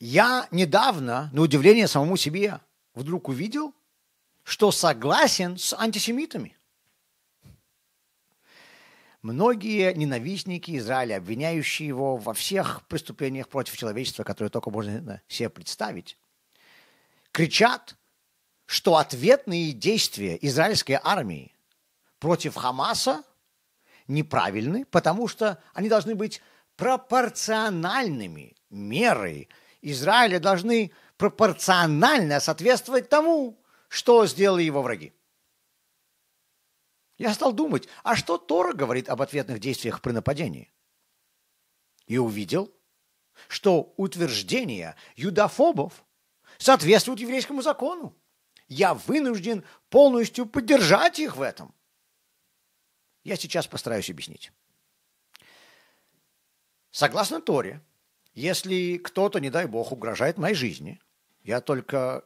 Я недавно, на удивление самому себе, вдруг увидел, что согласен с антисемитами. Многие ненавистники Израиля, обвиняющие его во всех преступлениях против человечества, которые только можно себе представить, кричат, что ответные действия израильской армии против Хамаса неправильны, потому что они должны быть пропорциональными мерой Израиля должны пропорционально соответствовать тому, что сделали его враги. Я стал думать, а что Тора говорит об ответных действиях при нападении? И увидел, что утверждения юдафобов соответствуют еврейскому закону. Я вынужден полностью поддержать их в этом. Я сейчас постараюсь объяснить. Согласно Торе, если кто-то, не дай бог, угрожает моей жизни, я только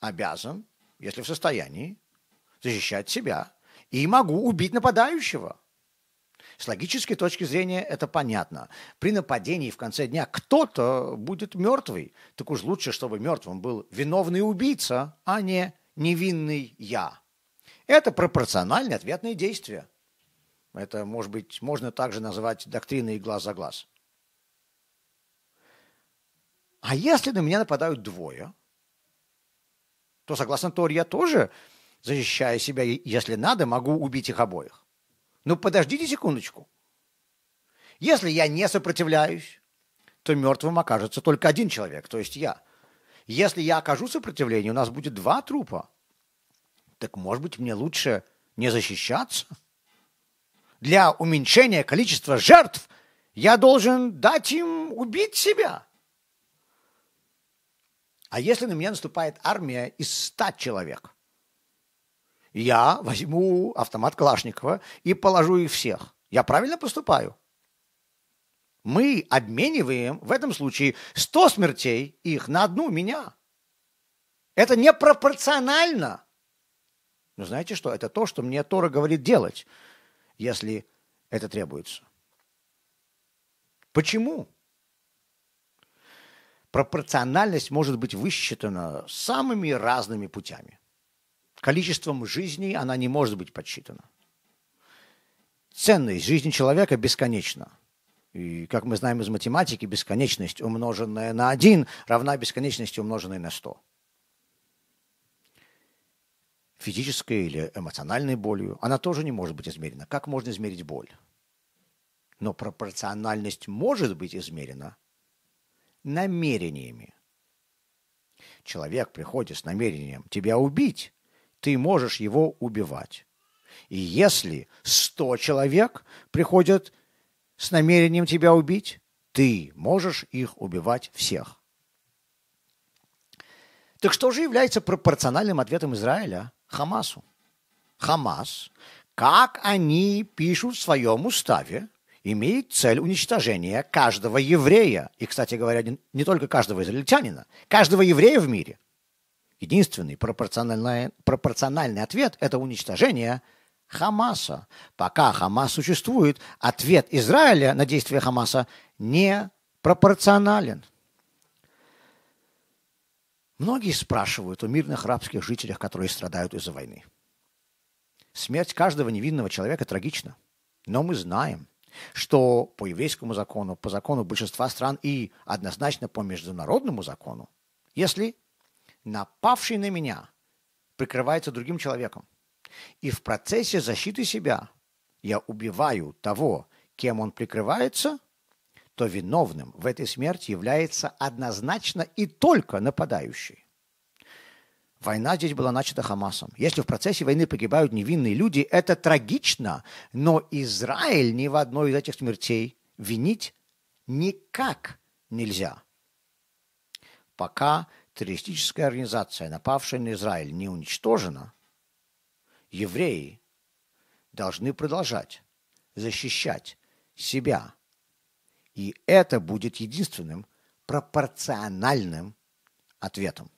обязан, если в состоянии, защищать себя и могу убить нападающего. С логической точки зрения это понятно. При нападении в конце дня кто-то будет мертвый. Так уж лучше, чтобы мертвым был виновный убийца, а не невинный я. Это пропорциональные ответные действия. Это, может быть, можно также назвать доктриной глаз за глаз. А если на меня нападают двое, то, согласно Торе, я тоже, защищая себя, если надо, могу убить их обоих. Ну, подождите секундочку. Если я не сопротивляюсь, то мертвым окажется только один человек, то есть я. Если я окажу сопротивление, у нас будет два трупа. Так, может быть, мне лучше не защищаться? Для уменьшения количества жертв я должен дать им убить себя – а если на меня наступает армия из ста человек, я возьму автомат Калашникова и положу их всех. Я правильно поступаю? Мы обмениваем в этом случае 100 смертей их на одну меня. Это непропорционально. Но знаете что? Это то, что мне Тора говорит делать, если это требуется. Почему? пропорциональность может быть высчитана самыми разными путями. Количеством жизней она не может быть подсчитана. Ценность жизни человека бесконечна. И, как мы знаем из математики, бесконечность, умноженная на 1, равна бесконечности, умноженной на 100. Физической или эмоциональной болью она тоже не может быть измерена. Как можно измерить боль? Но пропорциональность может быть измерена – намерениями. Человек приходит с намерением тебя убить, ты можешь его убивать. И если сто человек приходят с намерением тебя убить, ты можешь их убивать всех. Так что же является пропорциональным ответом Израиля Хамасу? Хамас, как они пишут в своем уставе, имеет цель уничтожения каждого еврея. И, кстати говоря, не, только каждого израильтянина, каждого еврея в мире. Единственный пропорциональный, пропорциональный ответ – это уничтожение Хамаса. Пока Хамас существует, ответ Израиля на действия Хамаса не пропорционален. Многие спрашивают о мирных арабских жителях, которые страдают из-за войны. Смерть каждого невинного человека трагична. Но мы знаем, что по еврейскому закону, по закону большинства стран и однозначно по международному закону, если напавший на меня прикрывается другим человеком, и в процессе защиты себя я убиваю того, кем он прикрывается, то виновным в этой смерти является однозначно и только нападающий. Война здесь была начата Хамасом. Если в процессе войны погибают невинные люди, это трагично, но Израиль ни в одной из этих смертей винить никак нельзя. Пока террористическая организация, напавшая на Израиль, не уничтожена, евреи должны продолжать защищать себя. И это будет единственным пропорциональным ответом.